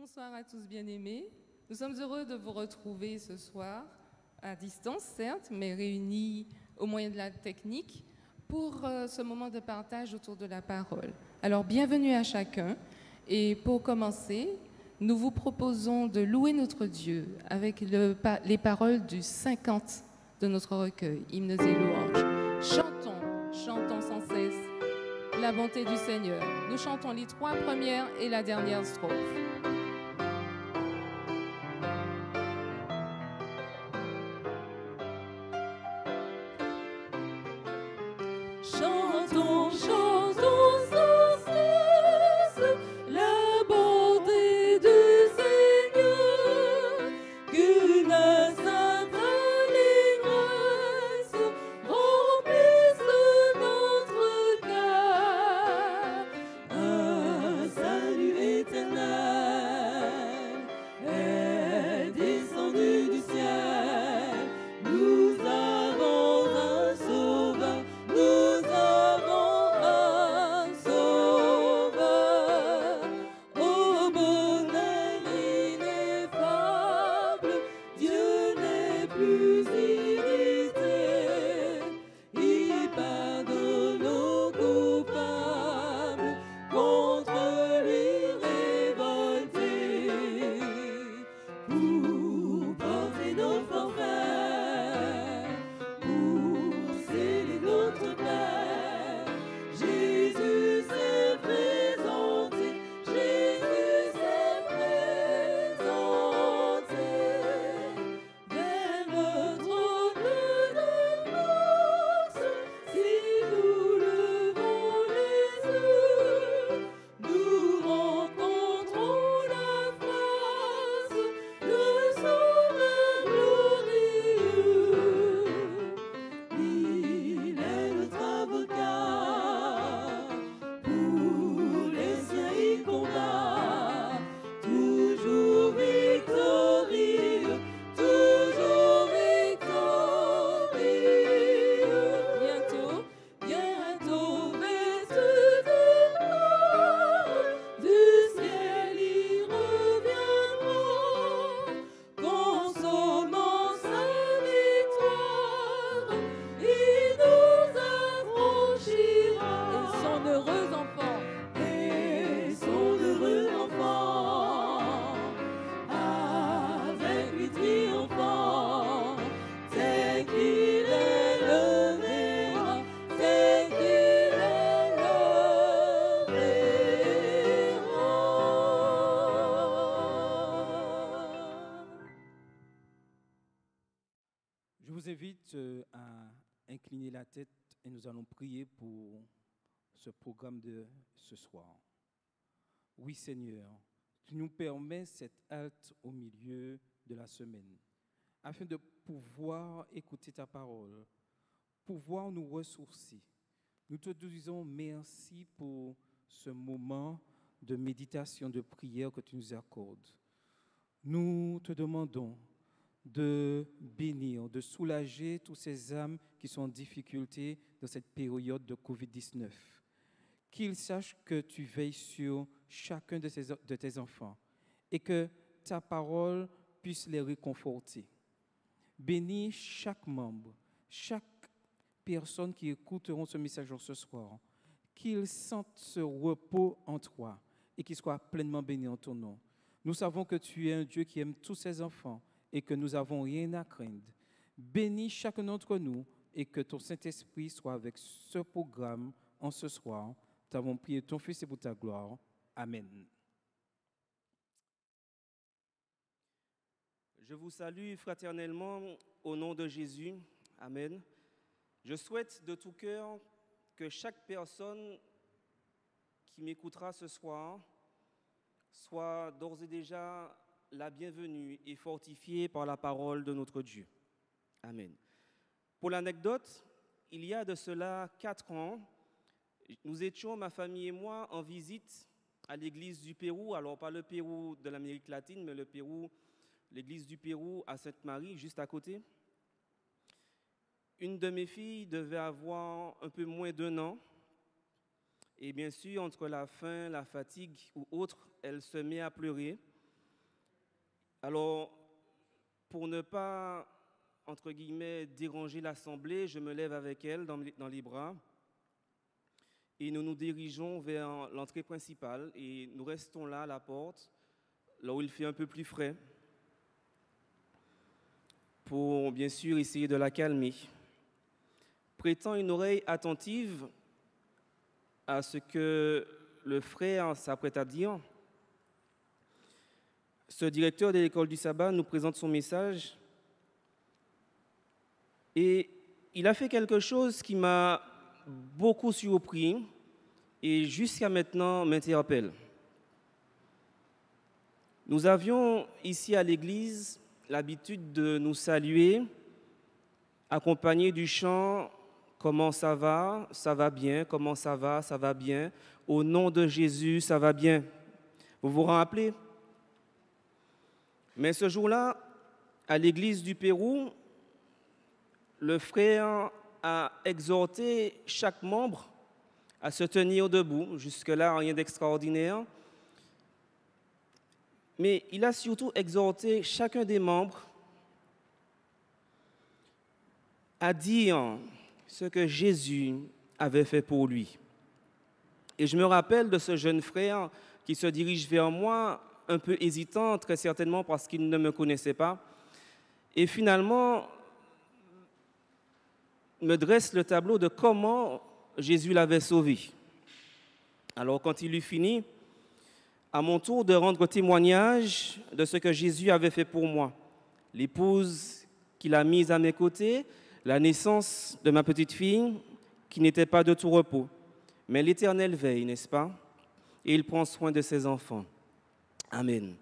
Bonsoir à tous bien-aimés. Nous sommes heureux de vous retrouver ce soir, à distance certes, mais réunis au moyen de la technique, pour euh, ce moment de partage autour de la parole. Alors bienvenue à chacun. Et pour commencer, nous vous proposons de louer notre Dieu avec les paroles du 50 de notre recueil, Hymnes et louanges. Chantons, chantons sans cesse la bonté du Seigneur. Nous chantons les trois premières et la dernière strophe. Oui Seigneur, tu nous permets cette halte au milieu de la semaine, afin de pouvoir écouter ta parole, pouvoir nous ressourcer. Nous te disons merci pour ce moment de méditation, de prière que tu nous accordes. Nous te demandons de bénir, de soulager toutes ces âmes qui sont en difficulté dans cette période de COVID-19 qu'il sache que tu veilles sur chacun de, de tes enfants et que ta parole puisse les réconforter. Bénis chaque membre, chaque personne qui écouteront ce message ce soir, qu'ils sentent ce repos en toi et qu'ils soient pleinement bénis en ton nom. Nous savons que tu es un Dieu qui aime tous ses enfants et que nous n'avons rien à craindre. Bénis chacun d'entre nous et que ton Saint-Esprit soit avec ce programme en ce soir. Nous prié ton Fils et pour ta gloire. Amen. Je vous salue fraternellement au nom de Jésus. Amen. Je souhaite de tout cœur que chaque personne qui m'écoutera ce soir soit d'ores et déjà la bienvenue et fortifiée par la parole de notre Dieu. Amen. Pour l'anecdote, il y a de cela quatre ans, nous étions, ma famille et moi, en visite à l'église du Pérou, alors pas le Pérou de l'Amérique latine, mais le Pérou, l'église du Pérou à Sainte-Marie, juste à côté. Une de mes filles devait avoir un peu moins d'un an. Et bien sûr, entre la faim, la fatigue ou autre, elle se met à pleurer. Alors, pour ne pas, entre guillemets, déranger l'assemblée, je me lève avec elle dans les bras et nous nous dirigeons vers l'entrée principale et nous restons là à la porte, là où il fait un peu plus frais, pour bien sûr essayer de la calmer. Prêtant une oreille attentive à ce que le frère s'apprête à dire, ce directeur de l'école du sabbat nous présente son message et il a fait quelque chose qui m'a beaucoup surpris et jusqu'à maintenant m'interpelle. Nous avions ici à l'église l'habitude de nous saluer, accompagné du chant Comment ça va Ça va bien. Comment ça va Ça va bien. Au nom de Jésus, ça va bien. Vous vous rappelez Mais ce jour-là, à l'église du Pérou, le frère a exhorté chaque membre à se tenir debout. Jusque-là, rien d'extraordinaire. Mais il a surtout exhorté chacun des membres à dire ce que Jésus avait fait pour lui. Et je me rappelle de ce jeune frère qui se dirige vers moi, un peu hésitant, très certainement parce qu'il ne me connaissait pas. Et finalement, me dresse le tableau de comment Jésus l'avait sauvé. Alors quand il eut fini, à mon tour de rendre témoignage de ce que Jésus avait fait pour moi, l'épouse qu'il a mise à mes côtés, la naissance de ma petite fille qui n'était pas de tout repos. Mais l'Éternel veille, n'est-ce pas Et il prend soin de ses enfants. Amen.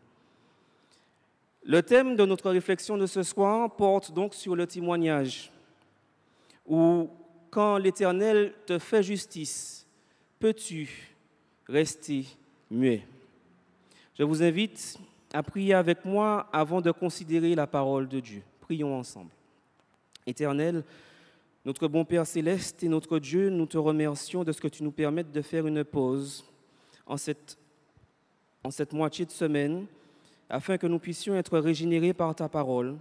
Le thème de notre réflexion de ce soir porte donc sur le témoignage ou quand l'Éternel te fait justice, peux-tu rester muet Je vous invite à prier avec moi avant de considérer la parole de Dieu. Prions ensemble. Éternel, notre bon Père céleste et notre Dieu, nous te remercions de ce que tu nous permettes de faire une pause en cette, en cette moitié de semaine, afin que nous puissions être régénérés par ta parole.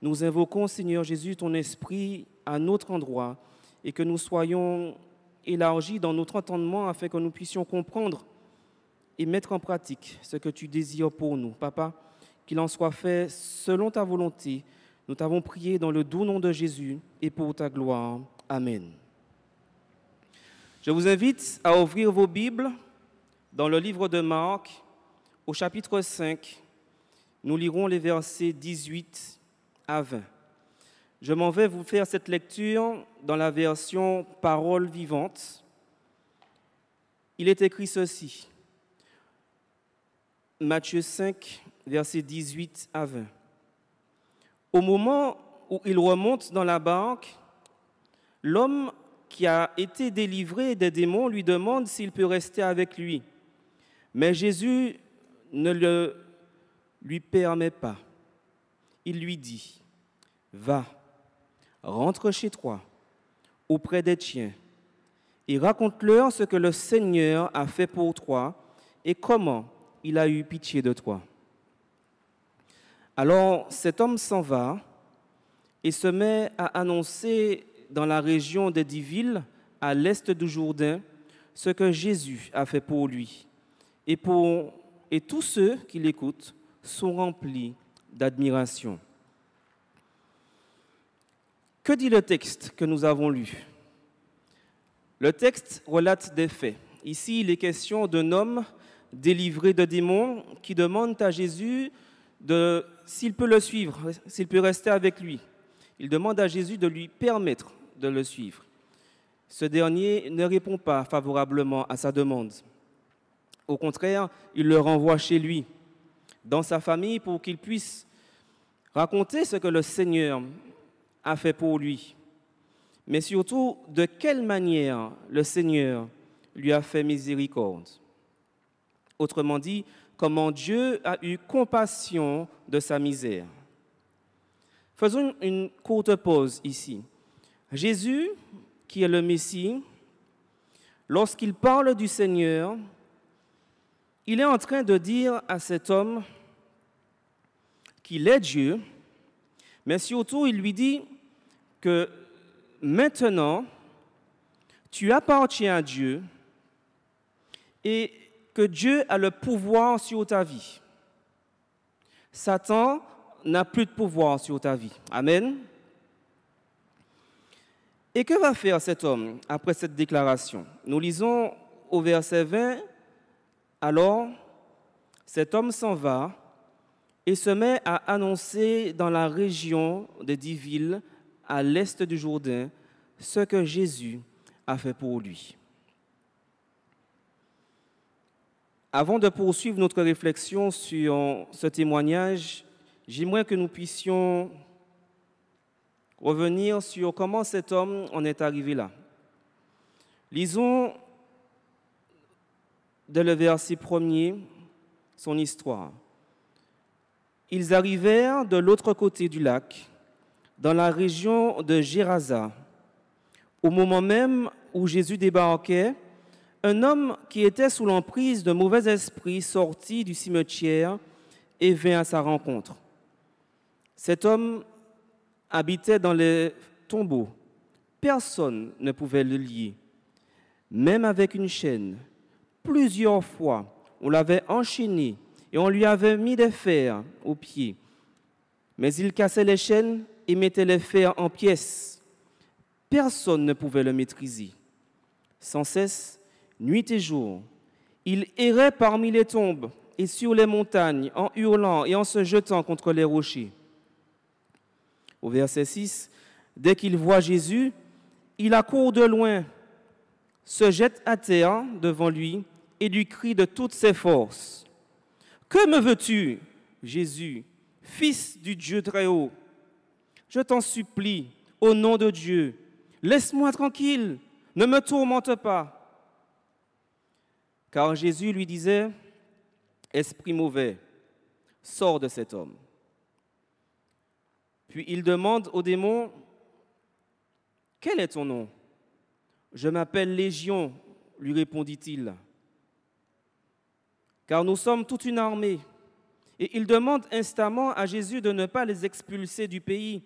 Nous invoquons, Seigneur Jésus, ton esprit à notre endroit et que nous soyons élargis dans notre entendement afin que nous puissions comprendre et mettre en pratique ce que tu désires pour nous. Papa, qu'il en soit fait selon ta volonté. Nous t'avons prié dans le doux nom de Jésus et pour ta gloire. Amen. Je vous invite à ouvrir vos Bibles dans le livre de Marc au chapitre 5. Nous lirons les versets 18 à 20. Je m'en vais vous faire cette lecture dans la version Parole vivante. Il est écrit ceci. Matthieu 5, verset 18 à 20. Au moment où il remonte dans la banque, l'homme qui a été délivré des démons lui demande s'il peut rester avec lui. Mais Jésus ne le lui permet pas. Il lui dit, va, rentre chez toi, auprès des tiens, et raconte-leur ce que le Seigneur a fait pour toi et comment il a eu pitié de toi. Alors cet homme s'en va et se met à annoncer dans la région des dix villes, à l'est du Jourdain, ce que Jésus a fait pour lui. Et, pour, et tous ceux qui l'écoutent sont remplis d'admiration. Que dit le texte que nous avons lu Le texte relate des faits. Ici, il est question d'un homme délivré de démons qui demande à Jésus de, s'il peut le suivre, s'il peut rester avec lui. Il demande à Jésus de lui permettre de le suivre. Ce dernier ne répond pas favorablement à sa demande. Au contraire, il le renvoie chez lui, dans sa famille, pour qu'il puisse raconter ce que le Seigneur a fait pour lui, mais surtout de quelle manière le Seigneur lui a fait miséricorde. Autrement dit, comment Dieu a eu compassion de sa misère. Faisons une courte pause ici. Jésus, qui est le Messie, lorsqu'il parle du Seigneur, il est en train de dire à cet homme qu'il est Dieu, mais surtout, il lui dit que maintenant, tu appartiens à Dieu et que Dieu a le pouvoir sur ta vie. Satan n'a plus de pouvoir sur ta vie. Amen. Et que va faire cet homme après cette déclaration Nous lisons au verset 20, alors cet homme s'en va il se met à annoncer dans la région de dix villes à l'est du Jourdain ce que Jésus a fait pour lui. Avant de poursuivre notre réflexion sur ce témoignage, j'aimerais que nous puissions revenir sur comment cet homme en est arrivé là. Lisons de le verset premier son histoire. Ils arrivèrent de l'autre côté du lac, dans la région de Gérasa. Au moment même où Jésus débarquait, un homme qui était sous l'emprise d'un mauvais esprit sortit du cimetière et vint à sa rencontre. Cet homme habitait dans les tombeaux. Personne ne pouvait le lier, même avec une chaîne. Plusieurs fois, on l'avait enchaîné et on lui avait mis des fers aux pieds. Mais il cassait les chaînes et mettait les fers en pièces. Personne ne pouvait le maîtriser. Sans cesse, nuit et jour, il errait parmi les tombes et sur les montagnes en hurlant et en se jetant contre les rochers. Au verset 6, dès qu'il voit Jésus, il accourt de loin, se jette à terre devant lui et lui crie de toutes ses forces. Que me veux-tu, Jésus, Fils du Dieu très haut Je t'en supplie, au nom de Dieu, laisse-moi tranquille, ne me tourmente pas. Car Jésus lui disait, Esprit mauvais, sors de cet homme. Puis il demande au démon, Quel est ton nom Je m'appelle Légion, lui répondit-il, car nous sommes toute une armée. Et ils demandent instamment à Jésus de ne pas les expulser du pays.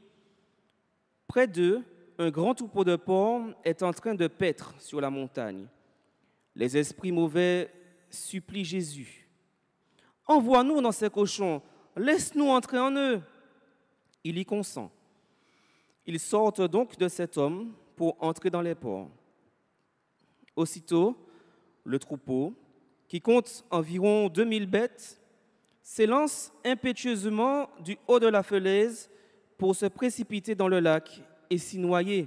Près d'eux, un grand troupeau de porcs est en train de paître sur la montagne. Les esprits mauvais supplient Jésus. Envoie-nous dans ces cochons, laisse-nous entrer en eux. Il y consent. Ils sortent donc de cet homme pour entrer dans les porcs. Aussitôt, le troupeau, qui compte environ 2000 bêtes, s'élance impétueusement du haut de la falaise pour se précipiter dans le lac et s'y noyer.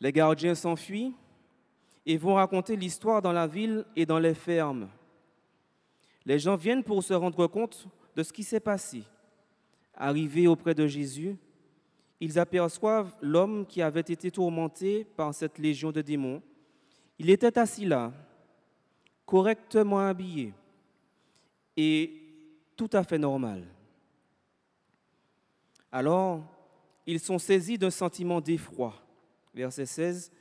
Les gardiens s'enfuient et vont raconter l'histoire dans la ville et dans les fermes. Les gens viennent pour se rendre compte de ce qui s'est passé. Arrivés auprès de Jésus, ils aperçoivent l'homme qui avait été tourmenté par cette légion de démons. Il était assis là, correctement habillé et tout à fait normal. Alors, ils sont saisis d'un sentiment d'effroi. Verset 16.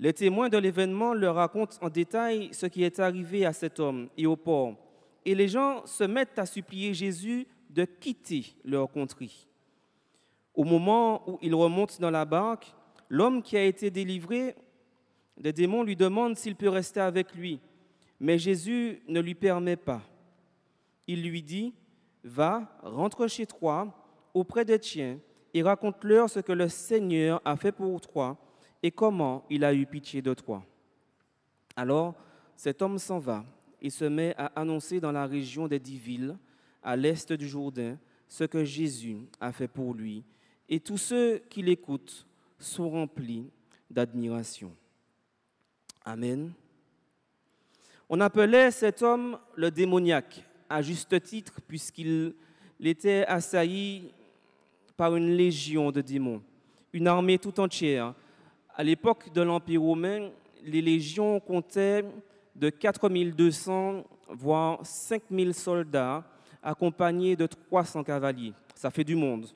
Les témoins de l'événement leur racontent en détail ce qui est arrivé à cet homme et au port. Et les gens se mettent à supplier Jésus de quitter leur contrée. Au moment où ils remontent dans la barque, l'homme qui a été délivré des démons lui demande s'il peut rester avec lui. Mais Jésus ne lui permet pas. Il lui dit, Va, rentre chez toi, auprès des tiens, et raconte-leur ce que le Seigneur a fait pour toi et comment il a eu pitié de toi. Alors cet homme s'en va et se met à annoncer dans la région des dix villes, à l'est du Jourdain, ce que Jésus a fait pour lui, et tous ceux qui l'écoutent sont remplis d'admiration. Amen. On appelait cet homme le démoniaque, à juste titre, puisqu'il était assailli par une légion de démons, une armée tout entière. À l'époque de l'Empire romain, les légions comptaient de 4200, voire 5000 soldats, accompagnés de 300 cavaliers. Ça fait du monde.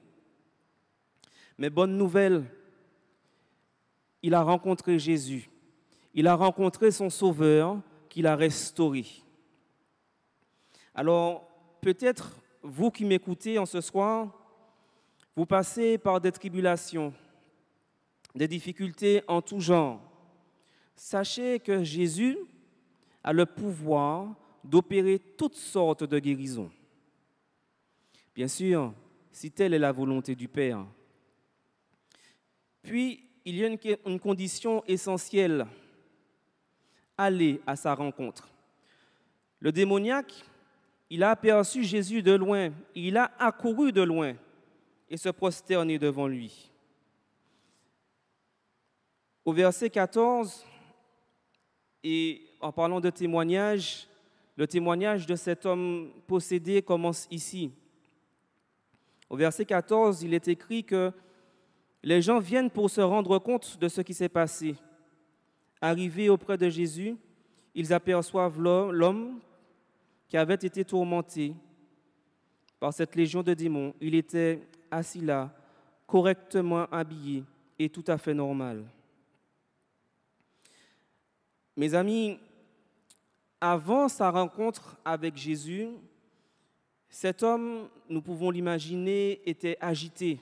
Mais bonne nouvelle, il a rencontré Jésus. Il a rencontré son Sauveur qu'il a restauré. Alors, peut-être vous qui m'écoutez en ce soir, vous passez par des tribulations, des difficultés en tout genre. Sachez que Jésus a le pouvoir d'opérer toutes sortes de guérisons. Bien sûr, si telle est la volonté du Père. Puis, il y a une, condition essentielle aller à sa rencontre. Le démoniaque, il a aperçu Jésus de loin, il a accouru de loin et se prosterné devant lui. Au verset 14, et en parlant de témoignage, le témoignage de cet homme possédé commence ici. Au verset 14, il est écrit que les gens viennent pour se rendre compte de ce qui s'est passé. Arrivés auprès de Jésus, ils aperçoivent l'homme qui avait été tourmenté par cette légion de démons. Il était assis là, correctement habillé et tout à fait normal. Mes amis, avant sa rencontre avec Jésus, cet homme, nous pouvons l'imaginer, était agité,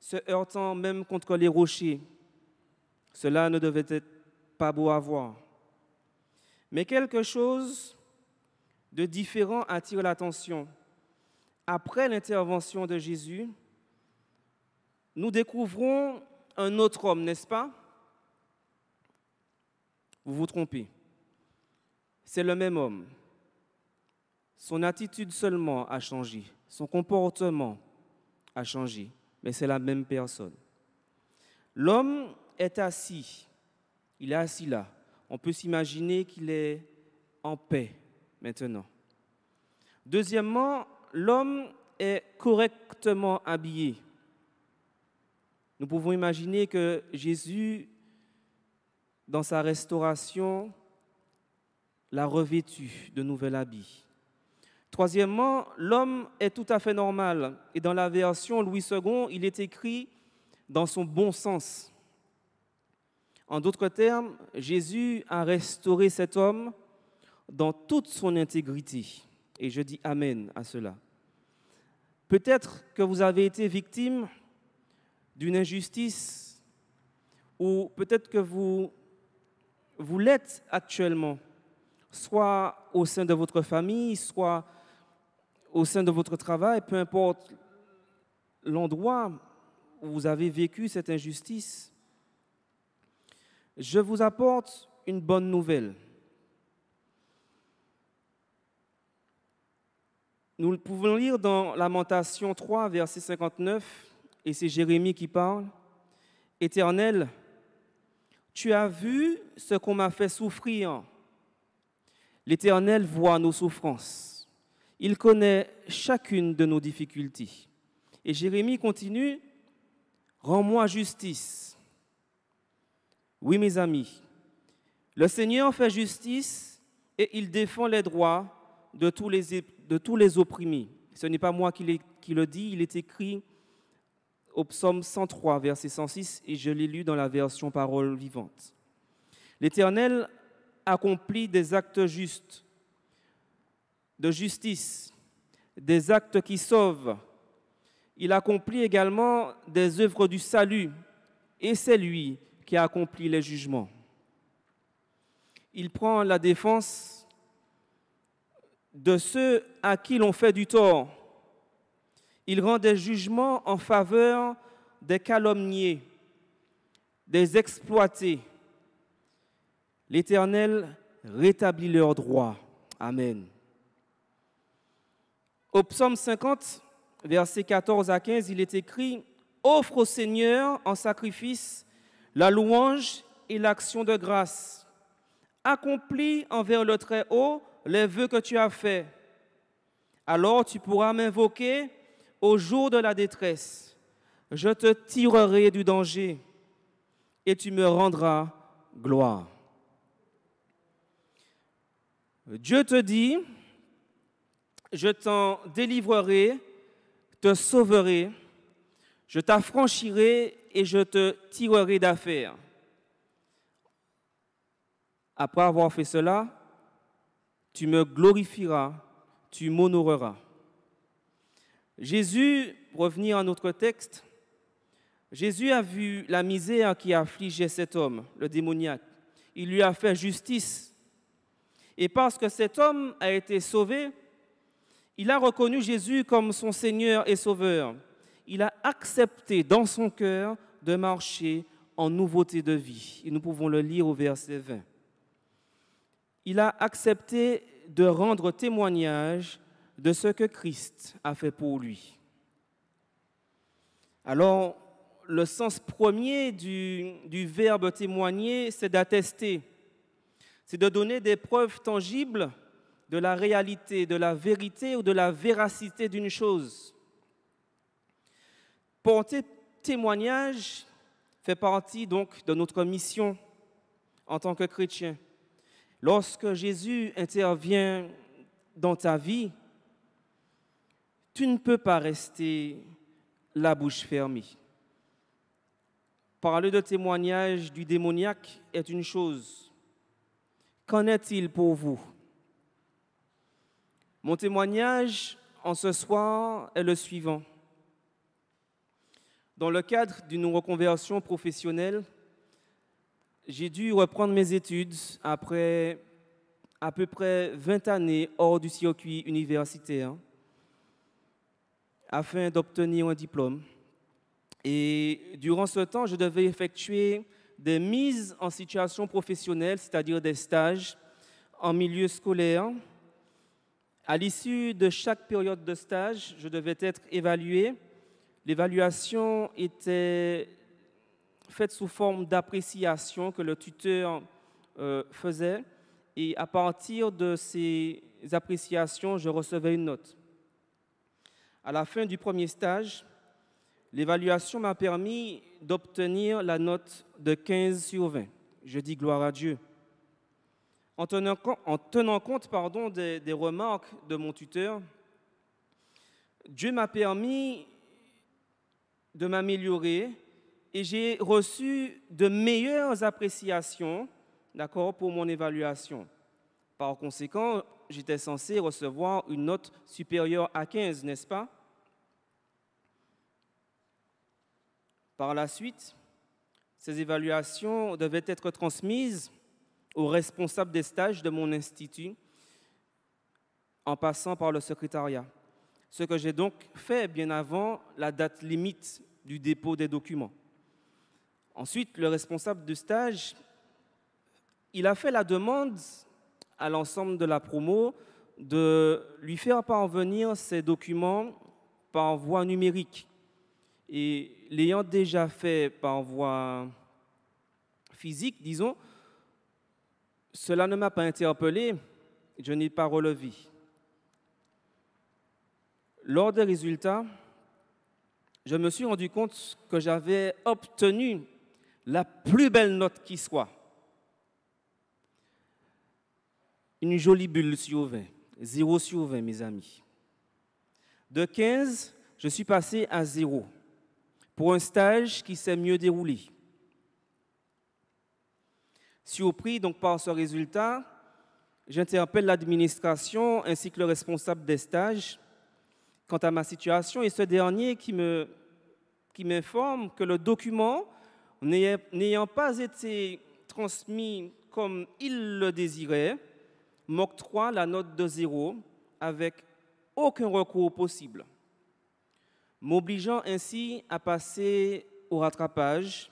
se heurtant même contre les rochers. Cela ne devait être pas beau à voir. Mais quelque chose de différent attire l'attention. Après l'intervention de Jésus, nous découvrons un autre homme, n'est-ce pas Vous vous trompez. C'est le même homme. Son attitude seulement a changé, son comportement a changé, mais c'est la même personne. L'homme est assis il est assis là. On peut s'imaginer qu'il est en paix maintenant. Deuxièmement, l'homme est correctement habillé. Nous pouvons imaginer que Jésus, dans sa restauration, l'a revêtu de nouvel habits. Troisièmement, l'homme est tout à fait normal. Et dans la version Louis II, il est écrit dans son bon sens. En d'autres termes, Jésus a restauré cet homme dans toute son intégrité. Et je dis Amen à cela. Peut-être que vous avez été victime d'une injustice ou peut-être que vous, vous l'êtes actuellement, soit au sein de votre famille, soit au sein de votre travail, peu importe l'endroit où vous avez vécu cette injustice je vous apporte une bonne nouvelle. Nous le pouvons lire dans Lamentation 3, verset 59, et c'est Jérémie qui parle. Éternel, tu as vu ce qu'on m'a fait souffrir. L'Éternel voit nos souffrances. Il connaît chacune de nos difficultés. Et Jérémie continue, Rends-moi justice oui, mes amis, le Seigneur fait justice et il défend les droits de tous les, de tous les opprimés. Ce n'est pas moi qui, qui le dis, il est écrit au psaume 103, verset 106, et je l'ai lu dans la version parole vivante. L'Éternel accomplit des actes justes, de justice, des actes qui sauvent. Il accomplit également des œuvres du salut, et c'est lui qui a accompli les jugements. Il prend la défense de ceux à qui l'on fait du tort. Il rend des jugements en faveur des calomniers, des exploités. L'Éternel rétablit leurs droits. Amen. Au psaume 50, versets 14 à 15, il est écrit Offre au Seigneur en sacrifice la louange et l'action de grâce. Accomplis envers le Très-Haut les vœux que tu as faits. Alors tu pourras m'invoquer au jour de la détresse. Je te tirerai du danger et tu me rendras gloire. Dieu te dit, je t'en délivrerai, te sauverai, je t'affranchirai et je te tirerai d'affaire. Après avoir fait cela, tu me glorifieras, tu m'honoreras. Jésus, pour revenir à notre texte, Jésus a vu la misère qui affligeait cet homme, le démoniaque. Il lui a fait justice. Et parce que cet homme a été sauvé, il a reconnu Jésus comme son Seigneur et Sauveur. Il a accepté dans son cœur de marcher en nouveauté de vie. Et nous pouvons le lire au verset 20. Il a accepté de rendre témoignage de ce que Christ a fait pour lui. Alors, le sens premier du, verbe témoigner, c'est d'attester, c'est de donner des preuves tangibles de la réalité, de la vérité ou de la véracité d'une chose. Porter témoignage fait partie donc de notre mission en tant que chrétien. Lorsque Jésus intervient dans ta vie, tu ne peux pas rester la bouche fermée. Parler de témoignage du démoniaque est une chose. Qu'en est-il pour vous Mon témoignage en ce soir est le suivant. Dans le cadre d'une reconversion professionnelle, j'ai dû reprendre mes études après à peu près 20 années hors du circuit universitaire afin d'obtenir un diplôme. Et durant ce temps, je devais effectuer des mises en situation professionnelle, c'est-à-dire des stages en milieu scolaire. À l'issue de chaque période de stage, je devais être évalué L'évaluation était faite sous forme d'appréciation que le tuteur euh, faisait et à partir de ces appréciations, je recevais une note. À la fin du premier stage, l'évaluation m'a permis d'obtenir la note de 15 sur 20. Je dis gloire à Dieu. En tenant, en tenant compte pardon, des, des remarques de mon tuteur, Dieu m'a permis de m'améliorer et j'ai reçu de meilleures appréciations, d'accord, pour mon évaluation. Par conséquent, j'étais censé recevoir une note supérieure à 15, n'est-ce pas Par la suite, ces évaluations devaient être transmises aux responsables des stages de mon institut en passant par le secrétariat ce que j'ai donc fait bien avant la date limite du dépôt des documents. Ensuite, le responsable de stage, il a fait la demande à l'ensemble de la promo de lui faire parvenir ses documents par voie numérique. Et l'ayant déjà fait par voie physique, disons, cela ne m'a pas interpellé, je n'ai pas relevé. Lors des résultats, je me suis rendu compte que j'avais obtenu la plus belle note qui soit. Une jolie bulle sur 20, 0 sur 20, mes amis. De 15, je suis passé à 0 pour un stage qui s'est mieux déroulé. Surpris donc par ce résultat, j'interpelle l'administration ainsi que le responsable des stages quant à ma situation et ce dernier qui qui m'informe que le document n'ayant pas été transmis comme il le désirait, m'octroie la note de zéro avec aucun recours possible, m'obligeant ainsi à passer au rattrapage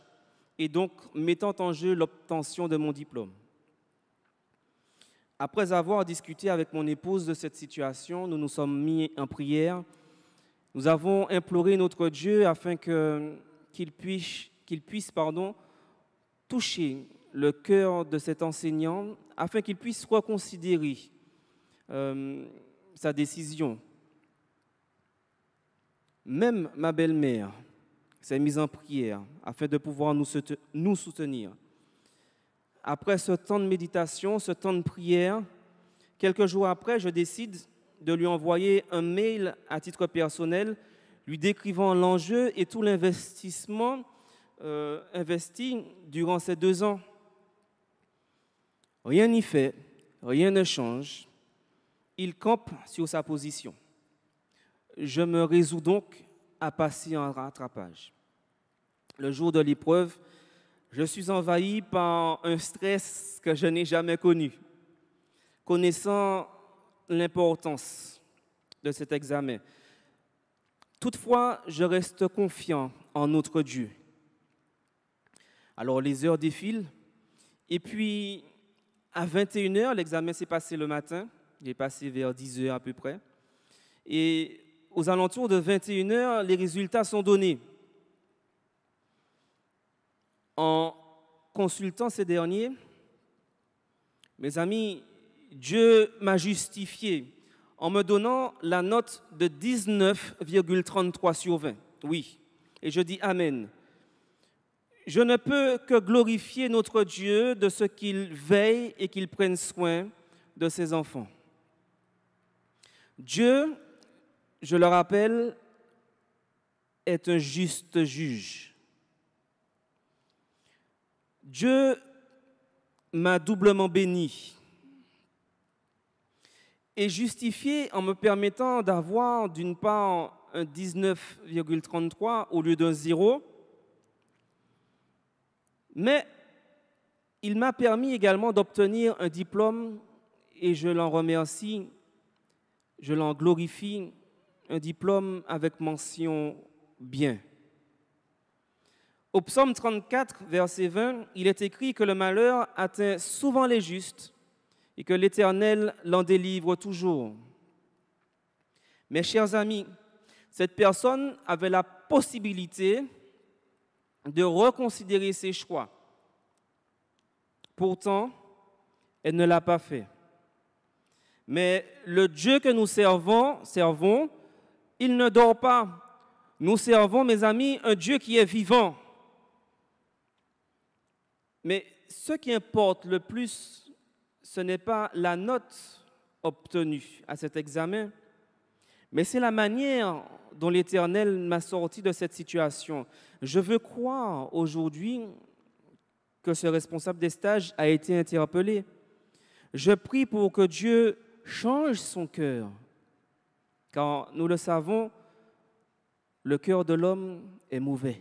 et donc mettant en jeu l'obtention de mon diplôme. Après avoir discuté avec mon épouse de cette situation, nous nous sommes mis en prière. Nous avons imploré notre Dieu afin qu'il puisse, puisse pardon, toucher le cœur de cet enseignant, afin qu'il puisse reconsidérer euh, sa décision. Même ma belle-mère s'est mise en prière afin de pouvoir nous soutenir après ce temps de méditation, ce temps de prière, quelques jours après, je décide de lui envoyer un mail à titre personnel, lui décrivant l'enjeu et tout l'investissement euh, investi durant ces deux ans. Rien n'y fait, rien ne change. Il campe sur sa position. Je me résous donc à passer en rattrapage. Le jour de l'épreuve, je suis envahi par un stress que je n'ai jamais connu. Connaissant l'importance de cet examen. Toutefois, je reste confiant en notre Dieu. Alors les heures défilent et puis à 21h, l'examen s'est passé le matin, il est passé vers 10h à peu près. Et aux alentours de 21h, les résultats sont donnés. En consultant ces derniers, mes amis, Dieu m'a justifié en me donnant la note de 19,33 sur 20. Oui, et je dis Amen. Je ne peux que glorifier notre Dieu de ce qu'il veille et qu'il prenne soin de ses enfants. Dieu, je le rappelle, est un juste juge. Dieu m'a doublement béni et justifié en me permettant d'avoir d'une part un 19,33 au lieu d'un zéro, mais il m'a permis également d'obtenir un diplôme et je l'en remercie, je l'en glorifie, un diplôme avec mention bien. Au psaume 34, verset 20, il est écrit que le malheur atteint souvent les justes et que l'Éternel l'en délivre toujours. Mes chers amis, cette personne avait la possibilité de reconsidérer ses choix. Pourtant, elle ne l'a pas fait. Mais le Dieu que nous servons, servons, il ne dort pas. Nous servons, mes amis, un Dieu qui est vivant. Mais ce qui importe le plus, ce n'est pas la note obtenue à cet examen, mais c'est la manière dont l'Éternel m'a sorti de cette situation. Je veux croire aujourd'hui que ce responsable des stages a été interpellé. Je prie pour que Dieu change son cœur, car nous le savons, le cœur de l'homme est mauvais.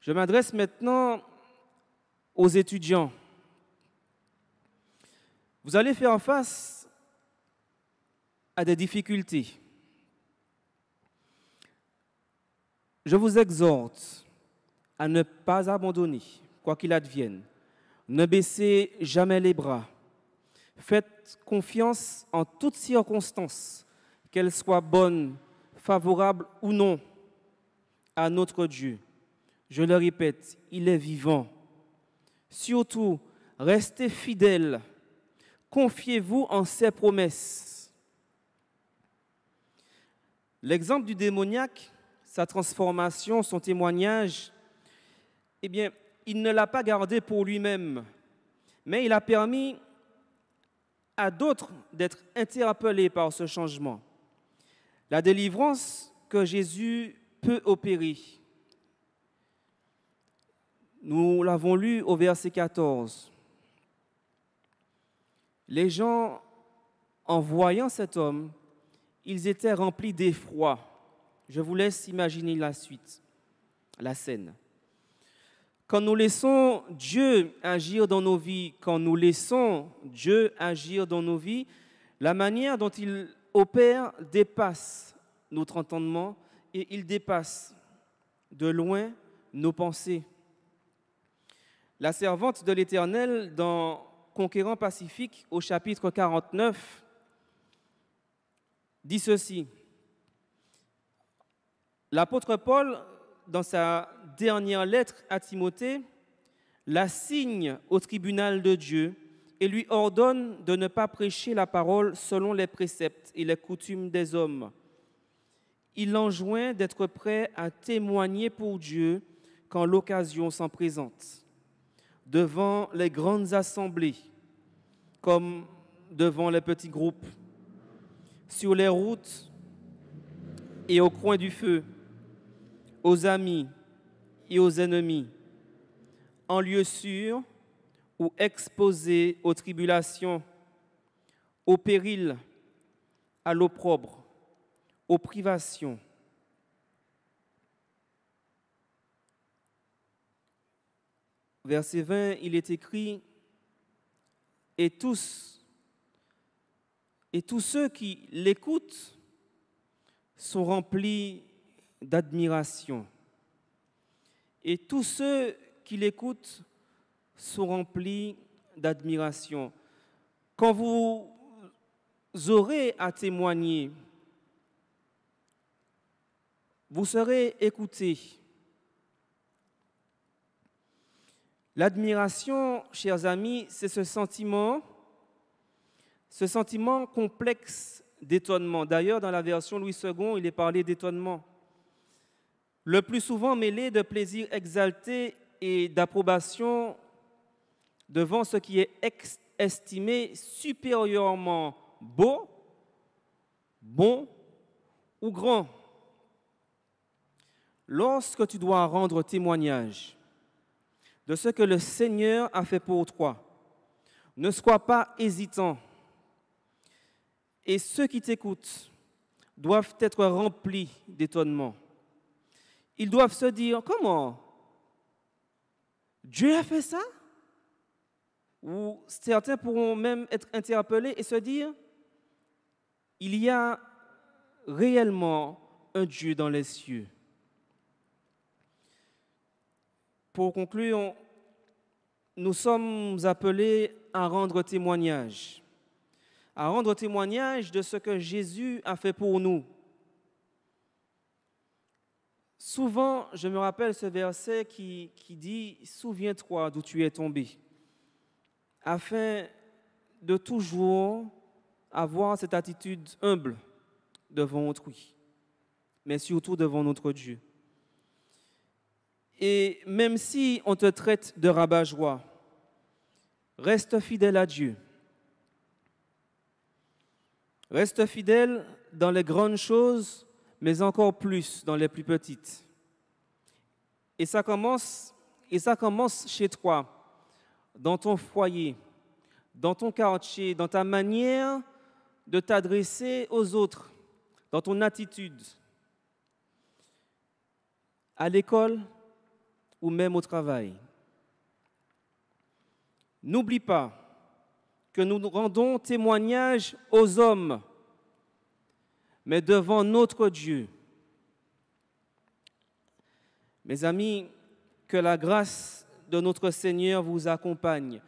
Je m'adresse maintenant aux étudiants. Vous allez faire face à des difficultés. Je vous exhorte à ne pas abandonner, quoi qu'il advienne. Ne baissez jamais les bras. Faites confiance en toutes circonstances, qu'elles soient bonnes, favorables ou non, à notre Dieu. Je le répète, il est vivant. Surtout, restez fidèles, confiez-vous en ses promesses. L'exemple du démoniaque, sa transformation, son témoignage, eh bien, il ne l'a pas gardé pour lui-même, mais il a permis à d'autres d'être interpellés par ce changement. La délivrance que Jésus peut opérer nous l'avons lu au verset 14. Les gens, en voyant cet homme, ils étaient remplis d'effroi. Je vous laisse imaginer la suite, la scène. Quand nous laissons Dieu agir dans nos vies, quand nous laissons Dieu agir dans nos vies, la manière dont il opère dépasse notre entendement et il dépasse de loin nos pensées. La servante de l'Éternel dans Conquérant Pacifique au chapitre 49 dit ceci. L'apôtre Paul, dans sa dernière lettre à Timothée, la signe au tribunal de Dieu et lui ordonne de ne pas prêcher la parole selon les préceptes et les coutumes des hommes. Il l'enjoint d'être prêt à témoigner pour Dieu quand l'occasion s'en présente devant les grandes assemblées, comme devant les petits groupes, sur les routes et au coin du feu, aux amis et aux ennemis, en lieu sûr ou exposé aux tribulations, aux périls, à l'opprobre, aux privations Verset 20, il est écrit, et tous, et tous ceux qui l'écoutent sont remplis d'admiration. Et tous ceux qui l'écoutent sont remplis d'admiration. Quand vous aurez à témoigner, vous serez écoutés L'admiration, chers amis, c'est ce sentiment, ce sentiment complexe d'étonnement. D'ailleurs, dans la version Louis II, il est parlé d'étonnement. Le plus souvent mêlé de plaisir exalté et d'approbation devant ce qui est estimé supérieurement beau, bon ou grand. Lorsque tu dois rendre témoignage de ce que le Seigneur a fait pour toi. Ne sois pas hésitant. Et ceux qui t'écoutent doivent être remplis d'étonnement. Ils doivent se dire, comment Dieu a fait ça Ou certains pourront même être interpellés et se dire, il y a réellement un Dieu dans les cieux. pour conclure, nous sommes appelés à rendre témoignage, à rendre témoignage de ce que Jésus a fait pour nous. Souvent, je me rappelle ce verset qui, qui dit, Souviens-toi d'où tu es tombé, afin de toujours avoir cette attitude humble devant autrui, mais surtout devant notre Dieu. Et même si on te traite de rabat-joie, reste fidèle à Dieu. Reste fidèle dans les grandes choses, mais encore plus dans les plus petites. Et ça commence, et ça commence chez toi, dans ton foyer, dans ton quartier, dans ta manière de t'adresser aux autres, dans ton attitude, à l'école, ou même au travail. N'oublie pas que nous rendons témoignage aux hommes, mais devant notre Dieu. Mes amis, que la grâce de notre Seigneur vous accompagne.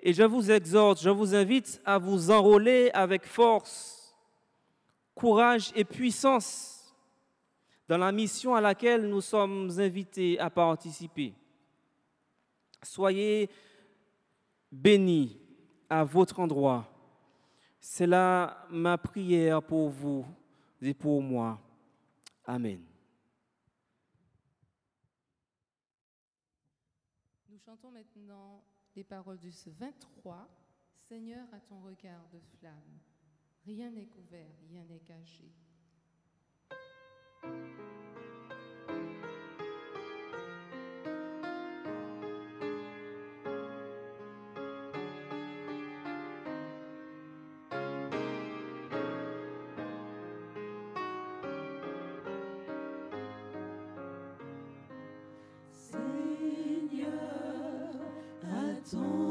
Et je vous exhorte, je vous invite à vous enrôler avec force, courage et puissance dans la mission à laquelle nous sommes invités à participer. Soyez bénis à votre endroit. C'est là ma prière pour vous et pour moi. Amen. Nous chantons maintenant les paroles du 23. Seigneur, à ton regard de flamme, rien n'est couvert, rien n'est caché. Seigneur, attends.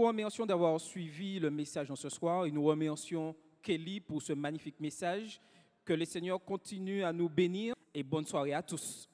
Nous remercions d'avoir suivi le message en ce soir et nous remercions Kelly pour ce magnifique message. Que le Seigneur continue à nous bénir et bonne soirée à tous.